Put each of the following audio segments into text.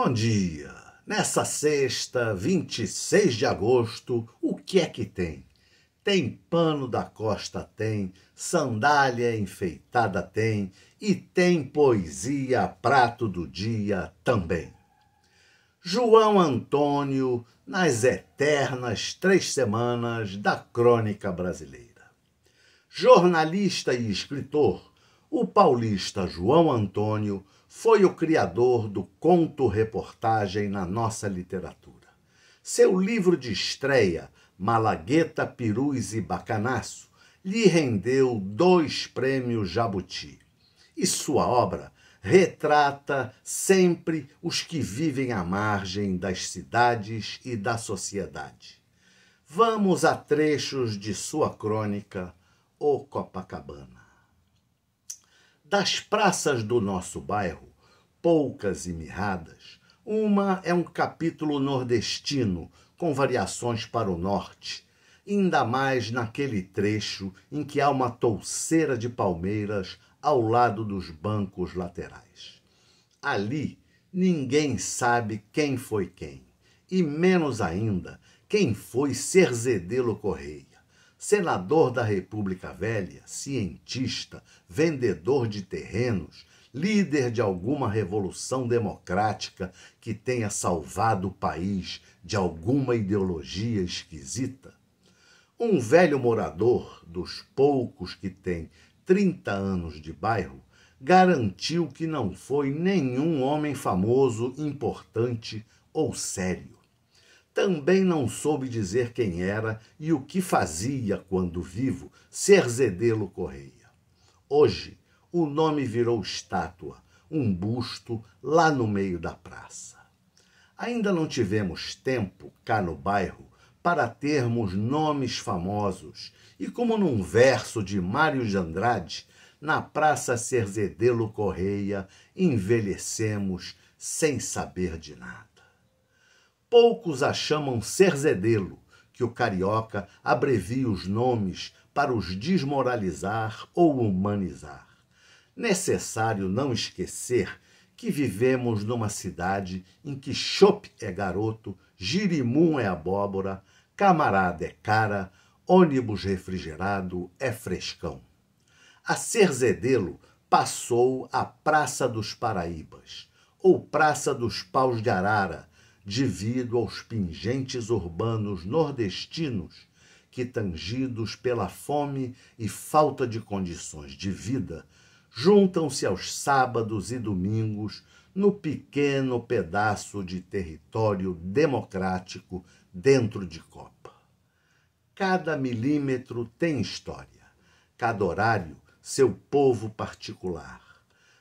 Bom dia! Nessa sexta, 26 de agosto, o que é que tem? Tem pano da costa, tem, sandália enfeitada tem, e tem poesia prato do dia também. João Antônio nas eternas três semanas da crônica brasileira. Jornalista e escritor, o paulista João Antônio foi o criador do conto-reportagem na nossa literatura. Seu livro de estreia, Malagueta, Piruz e Bacanaço, lhe rendeu dois prêmios Jabuti. E sua obra retrata sempre os que vivem à margem das cidades e da sociedade. Vamos a trechos de sua crônica, O Copacabana. Das praças do nosso bairro, poucas e mirradas, uma é um capítulo nordestino, com variações para o norte, ainda mais naquele trecho em que há uma touceira de palmeiras ao lado dos bancos laterais. Ali, ninguém sabe quem foi quem, e menos ainda quem foi Serzedelo Correia senador da República Velha, cientista, vendedor de terrenos, líder de alguma revolução democrática que tenha salvado o país de alguma ideologia esquisita? Um velho morador, dos poucos que tem 30 anos de bairro, garantiu que não foi nenhum homem famoso, importante ou sério também não soube dizer quem era e o que fazia quando vivo, Cerzedelo Correia. Hoje, o nome virou estátua, um busto lá no meio da praça. Ainda não tivemos tempo, cá no bairro, para termos nomes famosos, e como num verso de Mário de Andrade, na Praça Serzedelo Correia envelhecemos sem saber de nada. Poucos a chamam Cerzedelo, que o carioca abrevia os nomes para os desmoralizar ou humanizar. Necessário não esquecer que vivemos numa cidade em que chope é garoto, girimum é abóbora, camarada é cara, ônibus refrigerado é frescão. A Cerzedelo passou a Praça dos Paraíbas, ou Praça dos Paus de Arara, devido aos pingentes urbanos nordestinos que, tangidos pela fome e falta de condições de vida, juntam-se aos sábados e domingos no pequeno pedaço de território democrático dentro de Copa. Cada milímetro tem história, cada horário seu povo particular,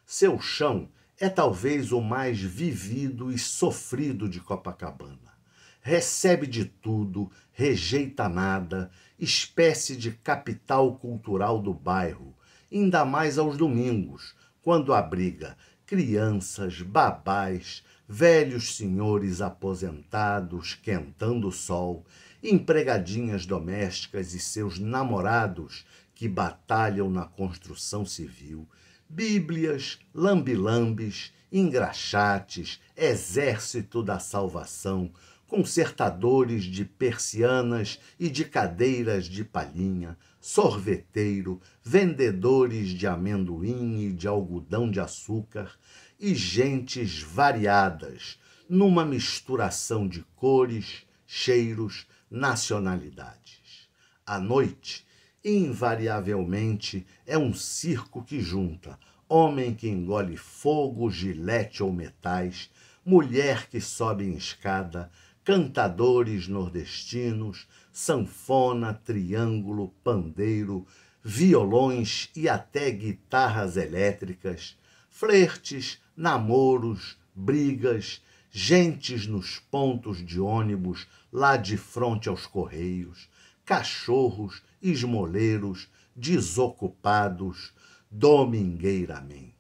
seu chão é talvez o mais vivido e sofrido de Copacabana. Recebe de tudo, rejeita nada, espécie de capital cultural do bairro, ainda mais aos domingos, quando abriga crianças, babás, velhos senhores aposentados quentando o sol, empregadinhas domésticas e seus namorados que batalham na construção civil Bíblias, lambilambes, engraxates, exército da salvação, consertadores de persianas e de cadeiras de palhinha, sorveteiro, vendedores de amendoim e de algodão de açúcar, e gentes variadas, numa misturação de cores, cheiros, nacionalidades. À noite, invariavelmente é um circo que junta homem que engole fogo, gilete ou metais, mulher que sobe em escada, cantadores nordestinos, sanfona, triângulo, pandeiro, violões e até guitarras elétricas, flertes, namoros, brigas, gentes nos pontos de ônibus lá de frente aos correios, cachorros, esmoleiros, desocupados, domingueiramente.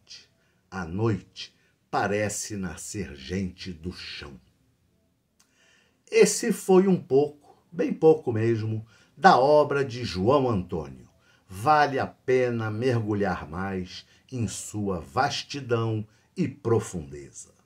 a noite parece nascer gente do chão. Esse foi um pouco, bem pouco mesmo, da obra de João Antônio. Vale a pena mergulhar mais em sua vastidão e profundeza.